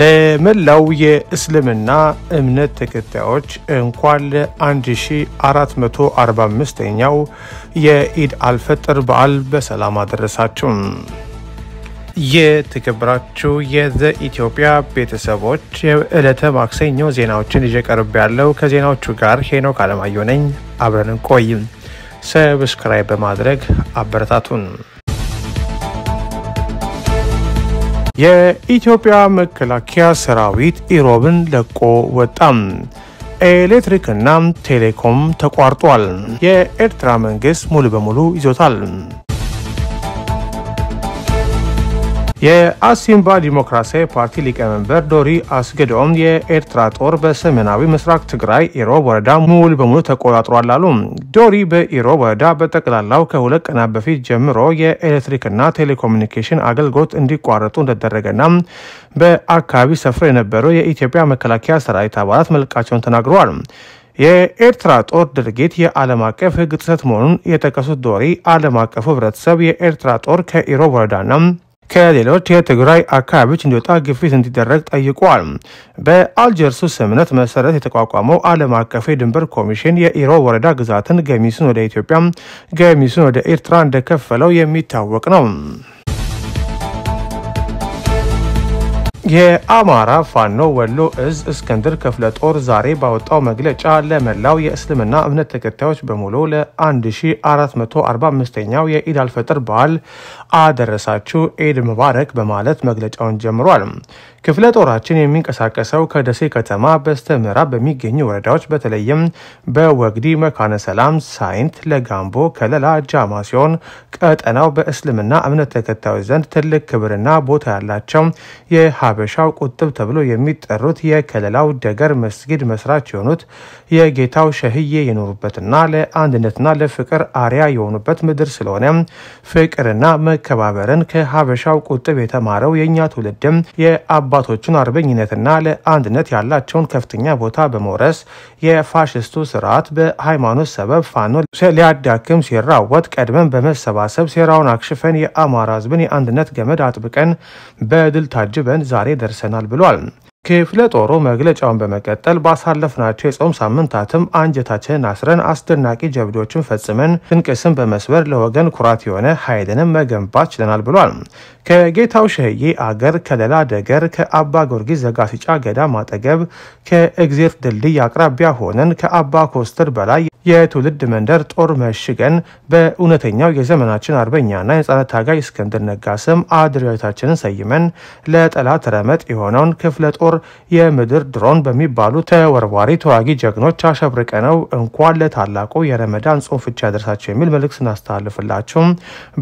ለመላው የእስልምና እምነት ተከታዮች እንኳን ለ1445ኛው የኢድ አልፈጥር በዓል በሰላም አደረሳችሁ። የተከበራችሁ የዘ ኢትዮጵያ ቤተሰቦች የዕለተ ማክሰኞ ዜናዎችን እየቀርብ ያለው ከዜናዎቹ ጋር ሄኖክ አለማየሁ ነኝ። አብረን ቆይም ሰብስክራይብ በማድረግ አበረታቱን። የኢትዮጵያ መከላከያ ሰራዊት ኢሮብን ለቆ ወጣም። ኤሌክትሪክና ቴሌኮም ተቋርጧል። የኤርትራ መንግስት ሙሉ በሙሉ ይዞታል። የአሲምባ ዲሞክራሲያዊ ፓርቲ ሊቀመንበር ዶሪ አስገዶም የኤርትራ ጦር በሰሜናዊ ምስራቅ ትግራይ ኢሮብ ወረዳ ሙሉ በሙሉ ተቆጣጥሯል አሉ። ዶሪ በኢሮብ ወረዳ በጠቅላላው ከሁለት ቀናት በፊት ጀምሮ የኤሌክትሪክና ቴሌኮሙኒኬሽን አገልግሎት እንዲቋረጡ እንደተደረገና በአካባቢ ሰፍረው የነበሩ የኢትዮጵያ መከላከያ ሰራዊት አባላት መልቃቸውን ተናግረዋል። የኤርትራ ጦር ድርጊት የዓለም አቀፍ ሕግ ጥሰት መሆኑን የጠቀሱት ዶሪ ዓለም አቀፉ ህብረተሰብ የኤርትራ ጦር ከኢሮብ ወረዳና ከሌሎች የትግራይ አካባቢዎች እንዲወጣ ግፊት እንዲደረግ ጠይቋል። በአልጀርሱ ስምምነት መሰረት የተቋቋመው ዓለም አቀፍ የድንበር ኮሚሽን የኢሮ ወረዳ ግዛትን ገሚሱን ወደ ኢትዮጵያ፣ ገሚሱን ወደ ኤርትራ እንደከፈለው የሚታወቅ ነው። የአማራ ፋኖ ወሎ እዝ እስክንድር ክፍለ ጦር ዛሬ ባወጣው መግለጫ ለመላው የእስልምና እምነት ተከታዮች በሙሉ ለ1445ኛው የኢድ አልፈጥር በዓል አደረሳችሁ ኤድ ሙባረክ በማለት መግለጫውን ጀምሯል። ክፍለ ጦራችን የሚንቀሳቀሰው ከደሴ ከተማ በስተ ምዕራብ በሚገኙ ወረዳዎች በተለይም በወግዲ፣ መካነ ሰላም፣ ሳይንት፣ ለጋምቦ፣ ከለላ፣ ጃማ ሲሆን ቀጠናው በእስልምና እምነት ተከታዮች ዘንድ ትልቅ ክብርና ቦታ ያላቸው የሀበሻው ቁጥብ ተብሎ የሚጠሩት የከለላው ደገር መስጊድ መስራች የሆኑት የጌታው ሸህዬ የኖሩበትና ለአንድነትና ለፍቅር አሪያ የሆኑበት ምድር ስለሆነ ፍቅርና መከባበርን ከሀበሻው ቁጥብ የተማረው የእኛ ትውልድም የአባቶቹን አርበኝነትና ለአንድነት ያላቸውን ከፍተኛ ቦታ በመውረስ የፋሽስቱ ስርዓት በሃይማኖት ሰበብ ፋኖ ሊያዳክም ሲራወጥ ቀድመን በመሰባሰብ ሴራውን አክሽፈን የአማራ ህዝብን የአንድነት ገመድ አጥብቀን በድል ታጅበን ዛሬ ደርሰናል ብሏል። ክፍለ ጦሩ መግለጫውን በመቀጠል ባሳለፍናቸው የጾም ሳምንታትም አንጀታችንን አስረን አስደናቂ ጀብዶችን ፈጽመን ድንቅስም በመስበር ለወገን ኩራት የሆነ ኃይልንም መገንባት ችለናል ብሏል። ከጌታው ሸህዬ አገር ከሌላ ደገር ከአባ ጊዮርጊስ ዘጋስጫ ገዳም አጠገብ ከእግዜር ድልድይ አቅራቢያ ሆነን ከአባ ኮስተር በላይ የትውልድ መንደር ጦር መሽገን በእውነተኛው የዘመናችን አርበኛና የነጻነት ታጋይ እስክንድር ነጋ ስም አድራሻችንን ሰይመን ለጠላት ረመጥ የሆነውን ክፍለ ጦር ጦር የምድር ድሮን በሚባሉ ተወርዋሪ ተዋጊ ጀግኖች አሸብርቀ ነው እንኳን ለታላቁ የረመዳን ጾም ፍቻ ያደረሳቸው የሚል መልእክት ስናስተላልፍላቸው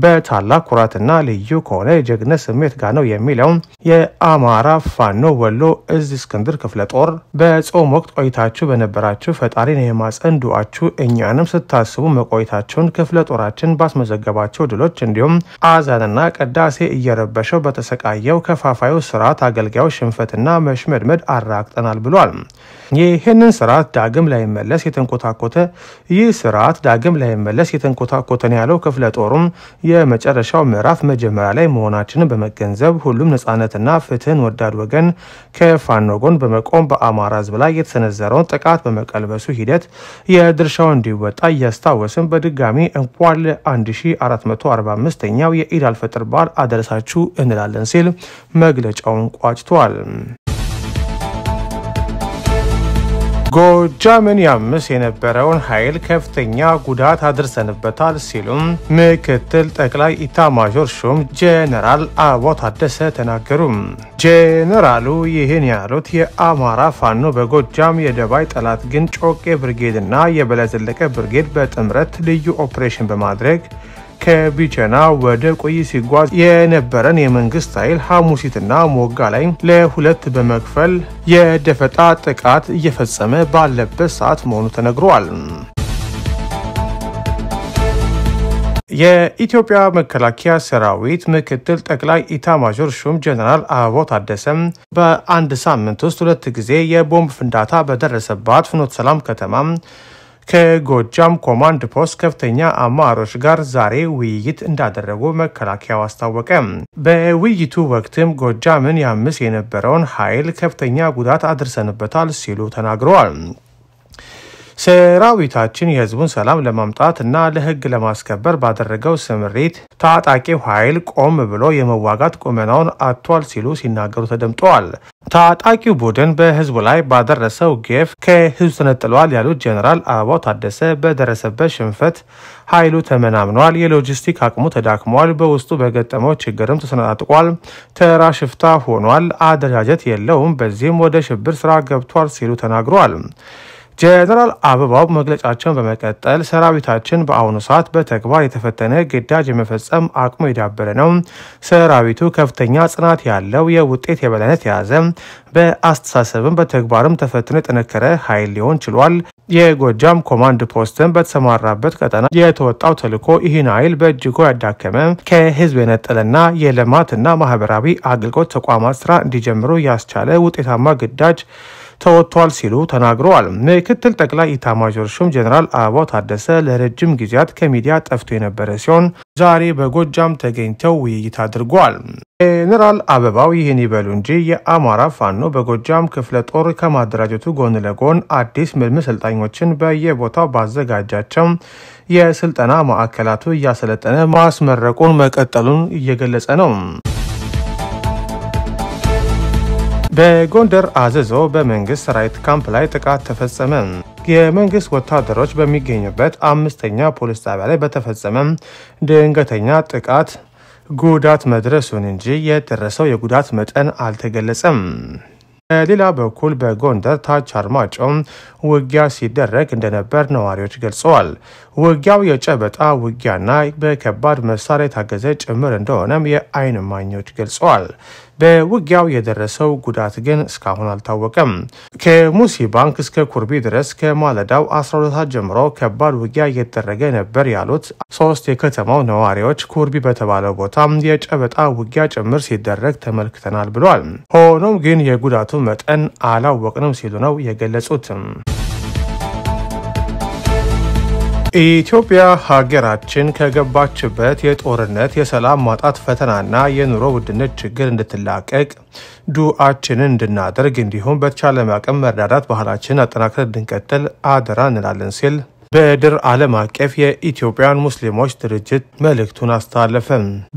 በታላቅ ኩራትና ልዩ ከሆነ የጀግነት ስሜት ጋር ነው የሚለው የአማራ ፋኖ ወሎ እዝ እስክንድር ክፍለ ጦር በጾም ወቅት ቆይታችሁ በነበራችሁ ፈጣሪን የማጸን ዱአችሁ እኛንም ስታስቡ መቆይታችሁን ክፍለ ጦራችን ባስመዘገባቸው ድሎች እንዲሁም አዛንና ቅዳሴ እየረበሸው በተሰቃየው ከፋፋዩ ስርዓት አገልጋዮች ሽንፈትና መ በማሽመድመድ አራቅጠናል ብሏል። ይህንን ስርዓት ዳግም ላይመለስ የተንኮታኮተ ይህ ስርዓት ዳግም ላይመለስ የተንኮታኮተን ያለው ክፍለ ጦሩም የመጨረሻው ምዕራፍ መጀመሪያ ላይ መሆናችንን በመገንዘብ ሁሉም ነጻነትና ፍትህን ወዳድ ወገን ከፋኖ ጎን በመቆም በአማራ ህዝብ ላይ የተሰነዘረውን ጥቃት በመቀልበሱ ሂደት የድርሻው እንዲወጣ እያስታወስን በድጋሚ እንኳን ለ1445ኛው የኢድ አልፈጥር በዓል አደረሳችሁ እንላለን ሲል መግለጫውን ቋጭቷል። ጎጃምን ያምስ የነበረውን ኃይል ከፍተኛ ጉዳት አድርሰንበታል ሲሉም ምክትል ጠቅላይ ኢታማዦር ሹም ጄኔራል አበባው ታደሰ ተናገሩ። ጄኔራሉ ይህን ያሉት የአማራ ፋኖ በጎጃም የደባይ ጠላት ግን ጮቄ ብርጌድና የበለዘለቀ ዘለቀ ብርጌድ በጥምረት ልዩ ኦፕሬሽን በማድረግ ከቢቸና ወደ ቆይ ሲጓዝ የነበረን የመንግስት ኃይል ሐሙሲትና ሞጋ ላይ ለሁለት በመክፈል የደፈጣ ጥቃት እየፈጸመ ባለበት ሰዓት መሆኑ ተነግሯል። የኢትዮጵያ መከላከያ ሰራዊት ምክትል ጠቅላይ ኢታማዦር ሹም ጀነራል አበባው ታደሰም በአንድ ሳምንት ውስጥ ሁለት ጊዜ የቦምብ ፍንዳታ በደረሰባት ፍኖተ ሰላም ከተማ ከጎጃም ኮማንድ ፖስት ከፍተኛ አማሮች ጋር ዛሬ ውይይት እንዳደረጉ መከላከያው አስታወቀ። በውይይቱ ወቅትም ጎጃምን ያምስ የነበረውን ኃይል ከፍተኛ ጉዳት አድርሰንበታል ሲሉ ተናግረዋል። ሰራዊታችን የህዝቡን ሰላም ለማምጣት እና ለህግ ለማስከበር ባደረገው ስምሪት ታጣቂው ኃይል ቆም ብሎ የመዋጋት ቁመናውን አጥቷል ሲሉ ሲናገሩ ተደምጠዋል። ታጣቂው ቡድን በህዝቡ ላይ ባደረሰው ግፍ ከህዝብ ተነጥሏል ያሉት ጀኔራል አበባው ታደሰ በደረሰበት ሽንፈት ኃይሉ ተመናምኗል፣ የሎጂስቲክ አቅሙ ተዳክሟል፣ በውስጡ በገጠመው ችግርም ተሰነጣጥቋል፣ ተራ ሽፍታ ሆኗል፣ አደረጃጀት የለውም፣ በዚህም ወደ ሽብር ስራ ገብቷል ሲሉ ተናግረዋል። ጀነራል አበባው መግለጫቸውን በመቀጠል ሰራዊታችን በአሁኑ ሰዓት በተግባር የተፈተነ ግዳጅ የመፈጸም አቅሙ የዳበረ ነው። ሰራዊቱ ከፍተኛ ጽናት ያለው የውጤት የበላይነት የያዘ በአስተሳሰብም በተግባርም ተፈትኖ የጠነከረ ኃይል ሊሆን ችሏል። የጎጃም ኮማንድ ፖስትን በተሰማራበት ቀጠና የተወጣው ተልዕኮ ይህን ኃይል በእጅጉ ያዳከመ ከህዝብ የነጠለና የልማትና ማህበራዊ አገልግሎት ተቋማት ስራ እንዲጀምሩ ያስቻለ ውጤታማ ግዳጅ ተወጥቷል ሲሉ ተናግረዋል። ምክትል ጠቅላይ ኢታማዦር ሹም ጀኔራል አበባው ታደሰ ለረጅም ጊዜያት ከሚዲያ ጠፍቶ የነበረ ሲሆን ዛሬ በጎጃም ተገኝተው ውይይት አድርጓል። ጀኔራል አበባው ይህን ይበሉ እንጂ የአማራ ፋኖ በጎጃም ክፍለ ጦር ከማደራጀቱ ጎን ለጎን አዲስ ምልምል ሰልጣኞችን በየቦታው ባዘጋጃቸው የስልጠና ማዕከላቱ እያሰለጠነ ማስመረቁን መቀጠሉን እየገለጸ ነው። በጎንደር አዘዞ በመንግስት ሰራዊት ካምፕ ላይ ጥቃት ተፈጸመ። የመንግስት ወታደሮች በሚገኙበት አምስተኛ ፖሊስ ጣቢያ ላይ በተፈጸመ ድንገተኛ ጥቃት ጉዳት መድረሱን እንጂ የደረሰው የጉዳት መጠን አልተገለጸም። በሌላ በኩል በጎንደር ታች አርማጮም ውጊያ ሲደረግ እንደነበር ነዋሪዎች ገልጸዋል። ውጊያው የጨበጣ ውጊያና በከባድ መሳሪያ የታገዘ ጭምር እንደሆነም የአይን ማኞች ገልጸዋል። በውጊያው የደረሰው ጉዳት ግን እስካሁን አልታወቀም። ከሙሲ ባንክ እስከ ኩርቢ ድረስ ከማለዳው 12 ሰዓት ጀምሮ ከባድ ውጊያ እየተደረገ ነበር ያሉት ሶስት የከተማው ነዋሪዎች ኩርቢ በተባለው ቦታ የጨበጣ ውጊያ ጭምር ሲደረግ ተመልክተናል ብሏል። ሆኖም ግን የጉዳቱ መጠን አላወቅንም ሲሉ ነው የገለጹት። ኢትዮጵያ ሀገራችን ከገባችበት የጦርነት የሰላም ማጣት ፈተናና የኑሮ ውድነት ችግር እንድትላቀቅ ዱአችንን እንድናደርግ እንዲሁም በተቻለ አቅም መረዳዳት ባህላችን አጠናክረን እንድንቀጥል አደራ እንላለን ሲል በድር ዓለም አቀፍ የኢትዮጵያን ሙስሊሞች ድርጅት መልእክቱን አስተላለፈ።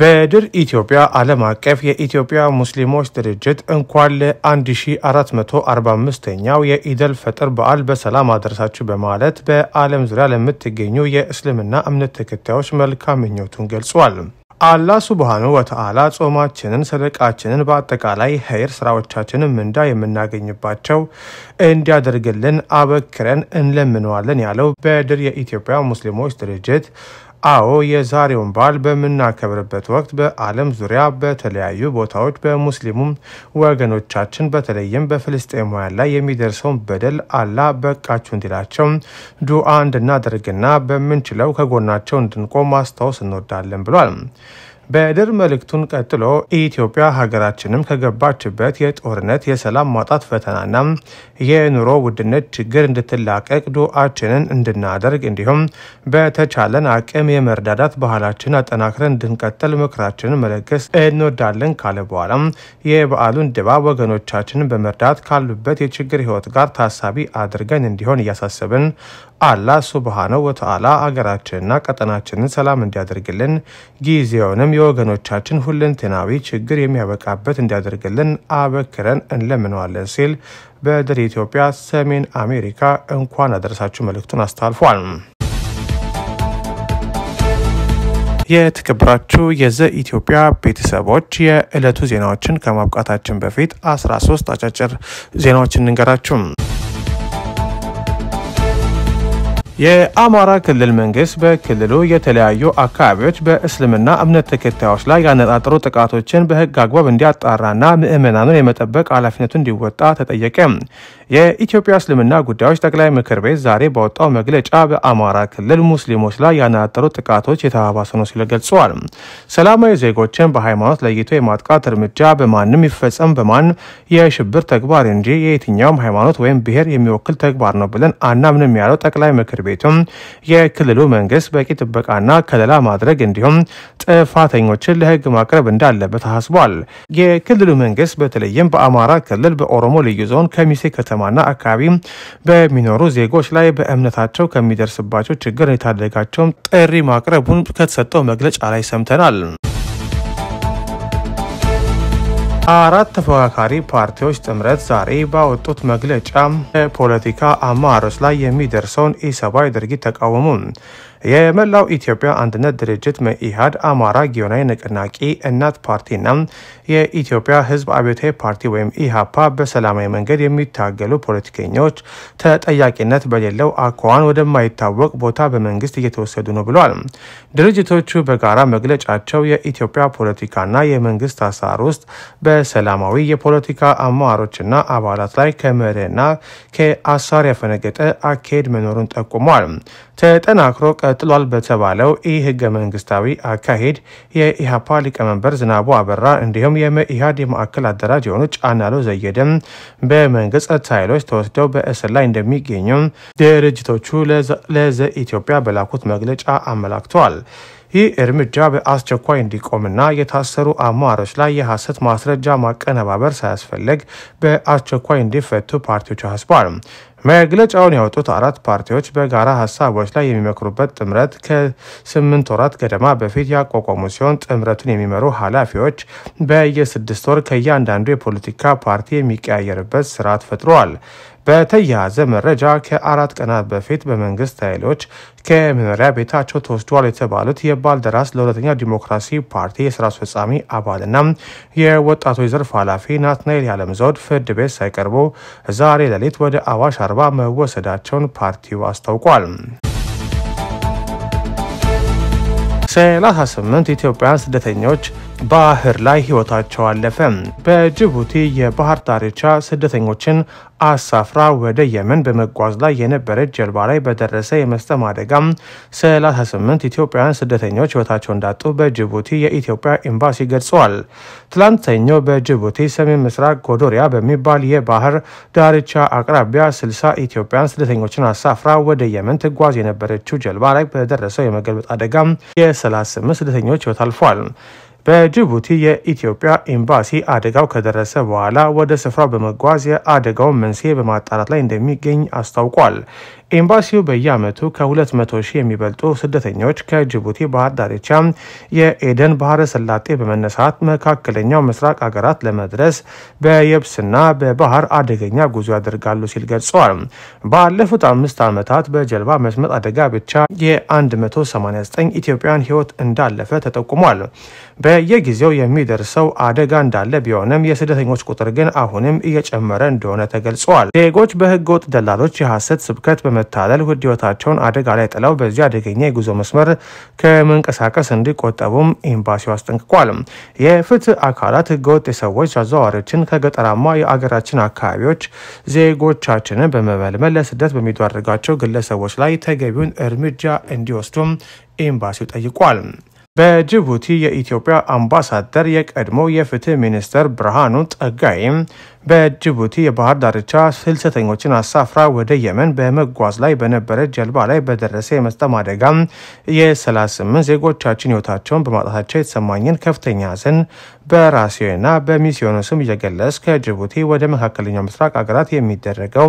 በድር ኢትዮጵያ ዓለም አቀፍ የኢትዮጵያ ሙስሊሞች ድርጅት እንኳን ለ1445ኛው የኢደል ፈጥር በዓል በሰላም አደረሳችሁ በማለት በዓለም ዙሪያ ለምትገኙ የእስልምና እምነት ተከታዮች መልካም ምኞቱን ገልጿል። አላህ ሱብሃነሁ ወተዓላ ጾማችንን፣ ሰደቃችንን፣ በአጠቃላይ ኸይር ስራዎቻችንን ምንዳ የምናገኝባቸው እንዲያደርግልን አበክረን እንለምነዋለን ያለው በድር የኢትዮጵያ ሙስሊሞች ድርጅት አዎ የዛሬውን በዓል በምናከብርበት ወቅት በዓለም ዙሪያ በተለያዩ ቦታዎች በሙስሊሙም ወገኖቻችን በተለይም በፍልስጤማውያን ላይ የሚደርሰውን በደል አላ በቃችሁ እንዲላቸው ዱአ እንድናደርግና በምንችለው ከጎናቸው እንድንቆም ማስታወስ እንወዳለን ብሏል። በድር መልእክቱን ቀጥሎ ኢትዮጵያ ሀገራችንም ከገባችበት የጦርነት የሰላም ማጣት ፈተናና የኑሮ ውድነት ችግር እንድትላቀቅ ዱአችንን እንድናደርግ እንዲሁም በተቻለን አቅም የመርዳዳት ባህላችን አጠናክረን እንድንቀጥል ምክራችንን መለገስ እንወዳለን ካለ በኋላ የበዓሉን ድባብ ወገኖቻችንን በመርዳት ካሉበት የችግር ህይወት ጋር ታሳቢ አድርገን እንዲሆን እያሳሰብን አላህ ሱብሃነሁ ወተዓላ አገራችንና ቀጠናችንን ሰላም እንዲያደርግልን ጊዜውንም የወገኖቻችን ሁለንተናዊ ችግር የሚያበቃበት እንዲያደርግልን አበክረን እንለምነዋለን ሲል በድር ኢትዮጵያ ሰሜን አሜሪካ እንኳን አደረሳችሁ መልእክቱን አስተላልፏል። የተከበራችሁ የዘ ኢትዮጵያ ቤተሰቦች የዕለቱ ዜናዎችን ከማብቃታችን በፊት 13 አጫጭር ዜናዎችን እንንገራችሁ። የአማራ ክልል መንግስት በክልሉ የተለያዩ አካባቢዎች በእስልምና እምነት ተከታዮች ላይ ያነጣጠሩ ጥቃቶችን በህግ አግባብ እንዲያጣራና ምዕመናኑን የመጠበቅ ኃላፊነቱ እንዲወጣ ተጠየቀ። የኢትዮጵያ እስልምና ጉዳዮች ጠቅላይ ምክር ቤት ዛሬ ባወጣው መግለጫ በአማራ ክልል ሙስሊሞች ላይ ያነጣጠሩ ጥቃቶች የተባባሰ ነው ሲል ገልጸዋል። ሰላማዊ ዜጎችን በሃይማኖት ለይቶ የማጥቃት እርምጃ በማንም ይፈጸም በማን የሽብር ተግባር እንጂ የየትኛውም ሃይማኖት ወይም ብሔር የሚወክል ተግባር ነው ብለን አናምንም ያለው ጠቅላይ ምክር ቤቱም የክልሉ መንግስት በቂ ጥበቃና ከለላ ማድረግ እንዲሁም ጥፋተኞችን ለህግ ማቅረብ እንዳለበት አሳስቧል። የክልሉ መንግስት በተለይም በአማራ ክልል በኦሮሞ ልዩ ዞን ከሚሴ ከተማ ከተማና አካባቢ በሚኖሩ ዜጎች ላይ በእምነታቸው ከሚደርስባቸው ችግር የታደጋቸውም ጥሪ ማቅረቡን ከተሰጠው መግለጫ ላይ ሰምተናል። አራት ተፎካካሪ ፓርቲዎች ጥምረት ዛሬ ባወጡት መግለጫ በፖለቲካ አመራሮች ላይ የሚደርሰውን ኢሰብአዊ ድርጊት ተቃወሙ። የመላው ኢትዮጵያ አንድነት ድርጅት መኢሃድ፣ አማራ ጊዮናዊ ንቅናቄ፣ እናት ፓርቲና የኢትዮጵያ ህዝብ አብዮታዊ ፓርቲ ወይም ኢሃፓ በሰላማዊ መንገድ የሚታገሉ ፖለቲከኞች ተጠያቂነት በሌለው አኳኋን ወደማይታወቅ ቦታ በመንግስት እየተወሰዱ ነው ብለዋል። ድርጅቶቹ በጋራ መግለጫቸው የኢትዮጵያ ፖለቲካና የመንግስት አሰራር ውስጥ በሰላማዊ የፖለቲካ አመራሮችና አባላት ላይ ከመርህና ከአሰራር ያፈነገጠ አካሄድ መኖሩን ጠቁሟል። ተጠናክሮ ቀጥሏል በተባለው ኢ ህገ መንግስታዊ አካሄድ የኢህአፓ ሊቀመንበር ዝናቡ አበራ እንዲሁም የመኢሃድ የማዕከል አደራጅ የሆኑ ጫናሎ ዘየደም በመንግስት ጸጥታ ኃይሎች ተወስደው በእስር ላይ እንደሚገኙም ድርጅቶቹ ለዘ ኢትዮጵያ በላኩት መግለጫ አመላክተዋል። ይህ እርምጃ በአስቸኳይ እንዲቆምና የታሰሩ አማሮች ላይ የሐሰት ማስረጃ ማቀነባበር ሳያስፈለግ በአስቸኳይ እንዲፈቱ ፓርቲዎች አሳስበዋል። መግለጫውን ያወጡት አራት ፓርቲዎች በጋራ ሀሳቦች ላይ የሚመክሩበት ጥምረት ከስምንት ወራት ገደማ በፊት ያቋቋሙ ሲሆን ጥምረቱን የሚመሩ ኃላፊዎች በየስድስት ወር ከእያንዳንዱ የፖለቲካ ፓርቲ የሚቀያየርበት ስርዓት ፈጥረዋል። በተያያዘ መረጃ ከአራት ቀናት በፊት በመንግስት ኃይሎች ከመኖሪያ ቤታቸው ተወስዷል የተባሉት የባልደራስ ለሁለተኛ ዲሞክራሲ ፓርቲ የስራ አስፈጻሚ አባልና የወጣቶች ዘርፍ ኃላፊ ናትናኤል ያለምዘውድ ዘውድ ፍርድ ቤት ሳይቀርቡ ዛሬ ሌሊት ወደ አዋሽ አርባ መወሰዳቸውን ፓርቲው አስታውቋል። 38 ኢትዮጵያውያን ስደተኞች ባህር ላይ ህይወታቸው አለፈ። በጅቡቲ የባህር ዳርቻ ስደተኞችን አሳፍራ ወደ የመን በመጓዝ ላይ የነበረች ጀልባ ላይ በደረሰ የመስጠም አደጋ 38 ኢትዮጵያውያን ስደተኞች ህይወታቸው እንዳጡ በጅቡቲ የኢትዮጵያ ኤምባሲ ገልጸዋል። ትላንት ሰኞ በጅቡቲ ሰሜን ምስራቅ ጎዶሪያ በሚባል የባህር ዳርቻ አቅራቢያ 60 ኢትዮጵያውያን ስደተኞችን አሳፍራ ወደ የመን ትጓዝ የነበረችው ጀልባ ላይ በደረሰው የመገልበጥ አደጋ የ38 ስደተኞች ህይወት አልፏል። በጅቡቲ የኢትዮጵያ ኤምባሲ አደጋው ከደረሰ በኋላ ወደ ስፍራው በመጓዝ የአደጋውን መንስኤ በማጣራት ላይ እንደሚገኝ አስታውቋል። ኤምባሲው በየዓመቱ ከ200 ሺህ የሚበልጡ ስደተኞች ከጅቡቲ ባህር ዳርቻ የኤደን ባህረ ሰላጤ በመነሳት መካከለኛው ምስራቅ አገራት ለመድረስ በየብስና በባህር አደገኛ ጉዞ ያደርጋሉ ሲል ገልጸዋል። ባለፉት አምስት ዓመታት በጀልባ መስመጥ አደጋ ብቻ የ189 ኢትዮጵያን ሕይወት እንዳለፈ ተጠቁሟል። በየጊዜው የሚደርሰው አደጋ እንዳለ ቢሆንም የስደተኞች ቁጥር ግን አሁንም እየጨመረ እንደሆነ ተገልጸዋል። ዜጎች በህገወጥ ደላሎች የሐሰት ስብከት በመ በመታለል ህይወታቸውን አደጋ ላይ ጥለው በዚህ አደገኛ የጉዞ መስመር ከመንቀሳቀስ እንዲቆጠቡም ኤምባሲው አስጠንቅቋል። የፍትህ አካላት ህገወጥ የሰዎች አዘዋዋሪዎችን ከገጠራማ የአገራችን አካባቢዎች ዜጎቻችንን በመመልመል ለስደት በሚዳርጋቸው ግለሰቦች ላይ ተገቢውን እርምጃ እንዲወስዱም ኤምባሲው ጠይቋል። በጅቡቲ የኢትዮጵያ አምባሳደር የቀድሞ የፍትህ ሚኒስትር ብርሃኑ ጸጋዬም በጅቡቲ የባህር ዳርቻ ፍልሰተኞችን አሳፍራ ወደ የመን በመጓዝ ላይ በነበረ ጀልባ ላይ በደረሰ የመስጠም አደጋ የ38 ዜጎቻችን ህይወታቸውን በማጣታቸው የተሰማኝን ከፍተኛ ሐዘን በሚሲዮኑ ስም እየገለጽ ከጅቡቲ ወደ መካከለኛው ምስራቅ ሀገራት የሚደረገው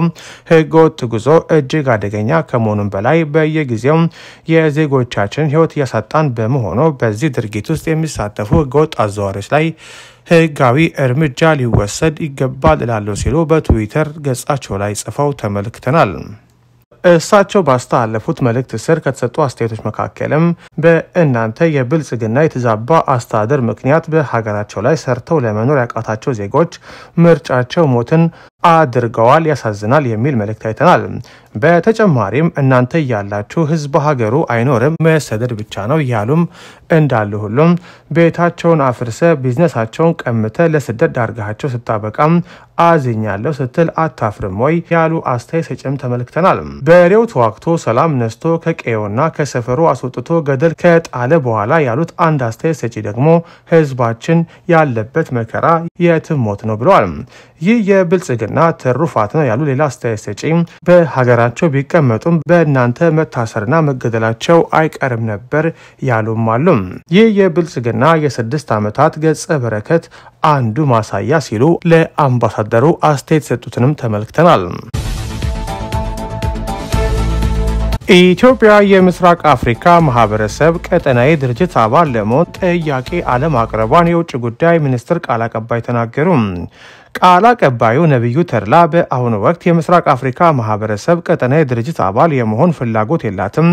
ህገወጥ ጉዞ እጅግ አደገኛ ከመሆኑም በላይ በየጊዜው የዜጎቻችን ህይወት እያሳጣን በመሆኑ በዚህ ድርጊት ውስጥ የሚሳተፉ ህገወጥ አዘዋሪዎች ላይ ህጋዊ እርምጃ ሊወሰድ ይገባል እላለሁ ሲሉ በትዊተር ገጻቸው ላይ ጽፈው ተመልክተናል። እሳቸው ባስተላለፉት መልእክት ስር ከተሰጡ አስተያየቶች መካከልም በእናንተ የብልጽግና የተዛባ አስተዳደር ምክንያት በሀገራቸው ላይ ሰርተው ለመኖር ያቃታቸው ዜጎች ምርጫቸው ሞትን አድርገዋል። ያሳዝናል የሚል መልእክት አይተናል። በተጨማሪም እናንተ እያላችሁ ህዝብ ሀገሩ አይኖርም መሰደድ ብቻ ነው እያሉም እንዳሉ ሁሉም ቤታቸውን አፍርሰ ቢዝነሳቸውን ቀምተ ለስደት ዳርጋቸው ስታበቃም አዝኛለሁ ስትል አታፍርም ወይ ያሉ አስተያየት ሰጭም ተመልክተናል። በሬው ተዋግቶ ሰላም ነስቶ ከቀየውና ከሰፈሩ አስወጥቶ ገደል ከጣለ በኋላ ያሉት አንድ አስተያየት ሰጪ ደግሞ ህዝባችን ያለበት መከራ የትም ሞት ነው ብለዋል። ይህ የብልጽግና እና ትሩፋት ነው ያሉ ሌላ አስተያየት ሰጪ በሀገራቸው ቢቀመጡም በእናንተ መታሰርና መገደላቸው አይቀርም ነበር ያሉም አሉ። ይህ የብልጽግና የስድስት ዓመታት ገጸ በረከት አንዱ ማሳያ ሲሉ ለአምባሳደሩ አስተያየት ሰጡትንም ተመልክተናል። ኢትዮጵያ የምስራቅ አፍሪካ ማህበረሰብ ቀጠናዊ ድርጅት አባል ለመሆን ጥያቄ አቅረቧን የውጭ ጉዳይ ሚኒስትር ቃል አቀባይ ተናገሩ። ቃል አቀባዩ ነቢዩ ተድላ በአሁኑ ወቅት የምስራቅ አፍሪካ ማህበረሰብ ቀጠና የድርጅት አባል የመሆን ፍላጎት የላትም፣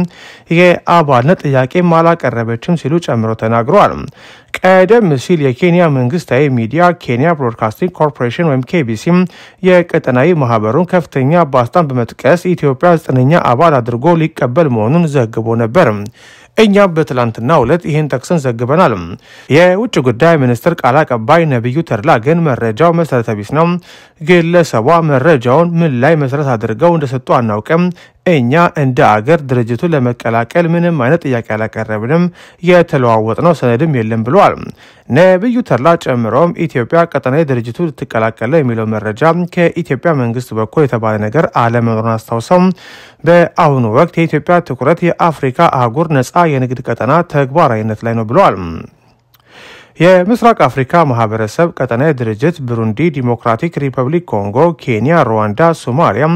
የአባልነት ጥያቄም አላቀረበችም ሲሉ ጨምሮ ተናግረዋል። ቀደም ሲል የኬንያ መንግስታዊ ሚዲያ ኬንያ ብሮድካስቲንግ ኮርፖሬሽን ወይም ኬቢሲም የቀጠናዊ ማህበሩን ከፍተኛ ባስታን በመጥቀስ ኢትዮጵያ ዘጠነኛ አባል አድርጎ ሊቀበል መሆኑን ዘግቦ ነበር። እኛም በትላንትናው ዕለት ይህን ጠቅሰን ዘግበናል። የውጭ ጉዳይ ሚኒስትር ቃል አቀባይ ነቢዩ ተድላ ግን መረጃው መሰረተ ቢስ ነው፣ ግለሰቧ መረጃውን ምን ላይ መሰረት አድርገው እንደሰጡ አናውቅም እኛ እንደ አገር ድርጅቱን ለመቀላቀል ምንም አይነት ጥያቄ አላቀረብንም፣ የተለዋወጥነው ሰነድም የለም ብለዋል። ነብዩ ተድላ ጨምሮም ኢትዮጵያ ቀጠናዊ ድርጅቱ ልትቀላቀለ የሚለው መረጃ ከኢትዮጵያ መንግስት በኩል የተባለ ነገር አለመኖሩን አስታውሰው በአሁኑ ወቅት የኢትዮጵያ ትኩረት የአፍሪካ አህጉር ነፃ የንግድ ቀጠና ተግባራዊነት ላይ ነው ብለዋል። የምስራቅ አፍሪካ ማህበረሰብ ቀጠናዊ ድርጅት ብሩንዲ፣ ዲሞክራቲክ ሪፐብሊክ ኮንጎ፣ ኬንያ፣ ሩዋንዳ፣ ሶማሊያ፣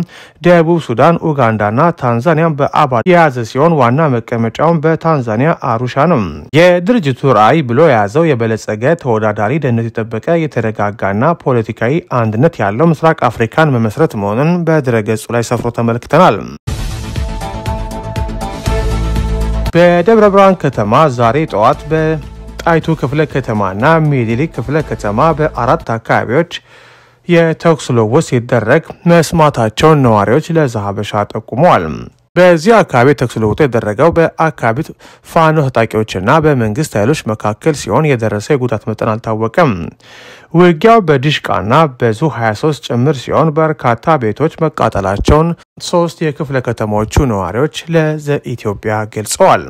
ደቡብ ሱዳን፣ ኡጋንዳና ታንዛኒያ በአባል የያዘ ሲሆን ዋና መቀመጫውን በታንዛኒያ አሩሻ ነው። የድርጅቱ ራዕይ ብሎ የያዘው የበለጸገ ተወዳዳሪ፣ ደህንነቱ የጠበቀ የተረጋጋና ፖለቲካዊ አንድነት ያለው ምስራቅ አፍሪካን መመስረት መሆኑን በድረገጹ ላይ ሰፍሮ ተመልክተናል። በደብረ ብርሃን ከተማ ዛሬ ጠዋት በ ጣይቱ ክፍለ ከተማና ሚኒሊክ ክፍለ ከተማ በአራት አካባቢዎች የተኩስ ልውውጥ ሲደረግ መስማታቸውን ነዋሪዎች ለዛሀበሻ ጠቁመዋል። በዚህ አካባቢ ተኩስ ልውውጡ የደረገው በአካባቢ ፋኖ ታጣቂዎችና በመንግስት ኃይሎች መካከል ሲሆን የደረሰ የጉዳት መጠን አልታወቀም። ውጊያው በዲሽቃና በዙ 23 ጭምር ሲሆን በርካታ ቤቶች መቃጠላቸውን ሶስት የክፍለ ከተሞቹ ነዋሪዎች ለዘኢትዮጵያ ገልጸዋል።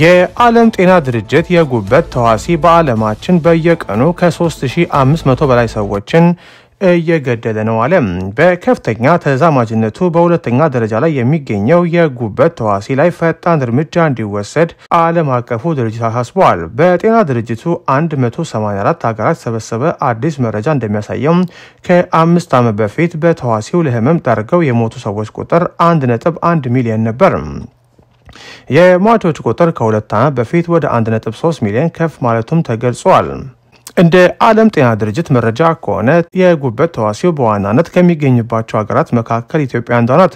የዓለም ጤና ድርጅት የጉበት ተዋሲ በዓለማችን በየቀኑ ከ3500 በላይ ሰዎችን እየገደለ ነው አለ። በከፍተኛ ተዛማጅነቱ በሁለተኛ ደረጃ ላይ የሚገኘው የጉበት ተዋሲ ላይ ፈጣን እርምጃ እንዲወሰድ ዓለም አቀፉ ድርጅት አሳስበዋል። በጤና ድርጅቱ 184 ሀገራት ሰበሰበ አዲስ መረጃ እንደሚያሳየው ከአምስት ዓመት በፊት በተዋሲው ለህመም ዳርገው የሞቱ ሰዎች ቁጥር 1.1 ሚሊዮን ነበር። የሟቾች ቁጥር ከሁለት ዓመት በፊት ወደ 1.3 ሚሊዮን ከፍ ማለቱም ተገልጿል። እንደ ዓለም ጤና ድርጅት መረጃ ከሆነ የጉበት ተዋሲው በዋናነት ከሚገኝባቸው ሀገራት መካከል ኢትዮጵያ አንዷ ናት።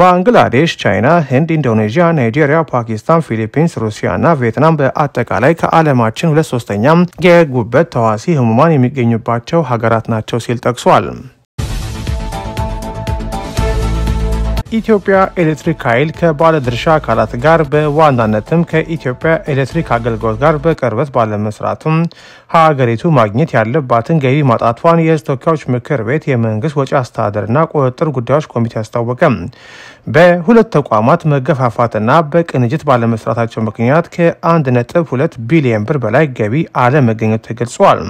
ባንግላዴሽ፣ ቻይና፣ ህንድ፣ ኢንዶኔዥያ፣ ናይጄሪያ፣ ፓኪስታን፣ ፊሊፒንስ፣ ሩሲያ እና ቪየትናም በአጠቃላይ ከዓለማችን ሁለት ሶስተኛ የጉበት ተዋሲ ህሙማን የሚገኙባቸው ሀገራት ናቸው ሲል ጠቅሷል። ኢትዮጵያ ኤሌክትሪክ ኃይል ከባለድርሻ አካላት ጋር በዋናነትም ከኢትዮጵያ ኤሌክትሪክ አገልግሎት ጋር በቅርበት ባለመስራቱም ሀገሪቱ ማግኘት ያለባትን ገቢ ማጣቷን የሕዝብ ተወካዮች ምክር ቤት የመንግስት ወጪ አስተዳደርና ቁጥጥር ጉዳዮች ኮሚቴ አስታወቀ። በሁለት ተቋማት መገፋፋትና በቅንጅት ባለመስራታቸው ምክንያት ከ1.2 ቢሊዮን ብር በላይ ገቢ አለመገኘቱ ተገልጿል።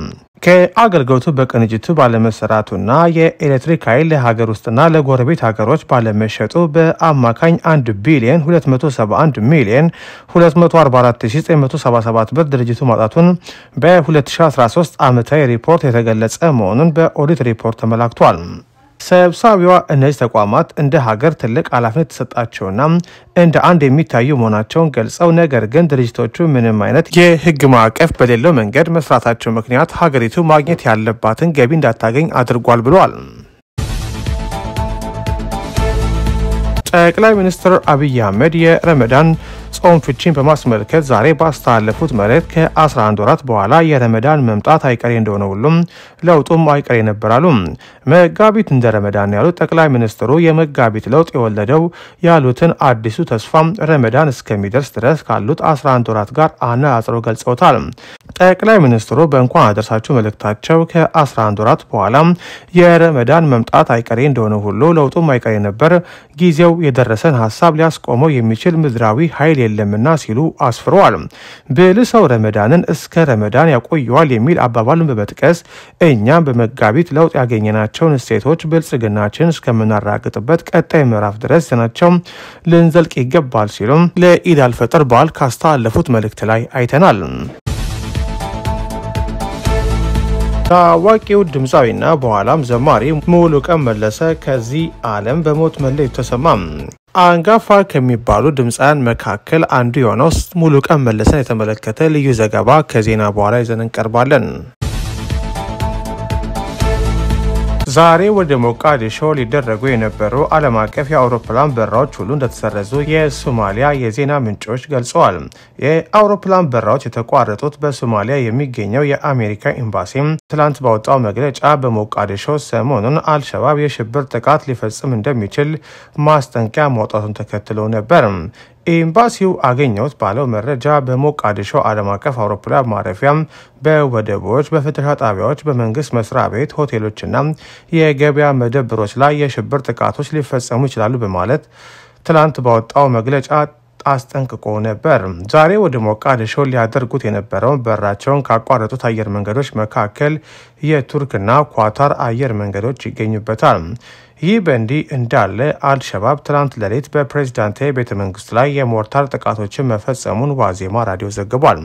ከአገልግሎቱ በቅንጅቱ ባለመሰራቱና የኤሌክትሪክ ኃይል ለሀገር ውስጥና ለጎረቤት ሀገሮች ባለመሸጡ በአማካኝ 1 ቢሊዮን 271 ሚሊዮን 244977 ብር ድርጅቱ ማጣቱን በ2013 ዓመታዊ ሪፖርት የተገለጸ መሆኑን በኦዲት ሪፖርት ተመላክቷል። ሰብሳቢዋ እነዚህ ተቋማት እንደ ሀገር ትልቅ ኃላፊነት የተሰጣቸውና እንደ አንድ የሚታዩ መሆናቸውን ገልጸው ነገር ግን ድርጅቶቹ ምንም አይነት የህግ ማዕቀፍ በሌለው መንገድ መስራታቸው ምክንያት ሀገሪቱ ማግኘት ያለባትን ገቢ እንዳታገኝ አድርጓል ብለዋል። ጠቅላይ ሚኒስትር አብይ አህመድ የረመዳን ጾም ፍቺን በማስመልከት ዛሬ ባስተላለፉት መልእክት ከ11 ወራት በኋላ የረመዳን መምጣት አይቀሬ እንደሆነ ሁሉም ለውጡም አይቀሬ ነበር አሉ። መጋቢት እንደ ረመዳን ያሉት ጠቅላይ ሚኒስትሩ የመጋቢት ለውጥ የወለደው ያሉትን አዲሱ ተስፋ ረመዳን እስከሚደርስ ድረስ ካሉት 11 ወራት ጋር አነጻጽረው ገልጸውታል። ጠቅላይ ሚኒስትሩ በእንኳን አደረሳችሁ መልእክታቸው ከ11 ወራት በኋላ የረመዳን መምጣት አይቀሬ እንደሆነ ሁሉ ለውጡም አይቀሬ ነበር። ጊዜው የደረሰን ሀሳብ ሊያስቆመው የሚችል ምድራዊ ኃይል የለምና ሲሉ አስፍረዋል። ብልሰው ረመዳንን እስከ ረመዳን ያቆየዋል የሚል አባባልን በመጥቀስ እኛም በመጋቢት ለውጥ ያገኘናቸውን እሴቶች ብልጽግናችን እስከምናራግጥበት ቀጣይ ምዕራፍ ድረስ ዘናቸው ልንዘልቅ ይገባል ሲሉም ለኢድ አልፈጥር በዓል ካስተላለፉት መልእክት ላይ አይተናል። ታዋቂው ድምፃዊና በኋላም ዘማሪ ሙሉቀን መለሰ ከዚህ ዓለም በሞት መለየቱ ተሰማ። አንጋፋ ከሚባሉ ድምፃውያን መካከል አንዱ የሆነው ሙሉቀን መለሰን የተመለከተ ልዩ ዘገባ ከዜና በኋላ ይዘን እንቀርባለን። ዛሬ ወደ ሞቃዲሾ ሊደረጉ የነበሩ ዓለም አቀፍ የአውሮፕላን በራዎች ሁሉ እንደተሰረዙ የሶማሊያ የዜና ምንጮች ገልጸዋል። የአውሮፕላን በራዎች የተቋረጡት በሶማሊያ የሚገኘው የአሜሪካ ኤምባሲ ትላንት ባወጣው መግለጫ በሞቃዲሾ ሰሞኑን አልሸባብ የሽብር ጥቃት ሊፈጽም እንደሚችል ማስጠንቀቂያ ማውጣቱን ተከትሎ ነበር። ኤምባሲው አገኘሁት ባለው መረጃ በሞቃዲሾ ዓለም አቀፍ አውሮፕላን ማረፊያ፣ በወደቦች፣ በፍተሻ ጣቢያዎች፣ በመንግስት መስሪያ ቤት ሆቴሎችና የገበያ መደብሮች ላይ የሽብር ጥቃቶች ሊፈጸሙ ይችላሉ በማለት ትላንት ባወጣው መግለጫ አስጠንቅቆ ነበር። ዛሬ ወደ ሞቃዲሾ ሊያደርጉት የነበረውን በራቸውን ካቋረጡት አየር መንገዶች መካከል የቱርክና ኳታር አየር መንገዶች ይገኙበታል። ይህ በእንዲህ እንዳለ አልሸባብ ትናንት ሌሊት በፕሬዚዳንታዊ ቤተ መንግስት ላይ የሞርታር ጥቃቶችን መፈጸሙን ዋዜማ ራዲዮ ዘግቧል።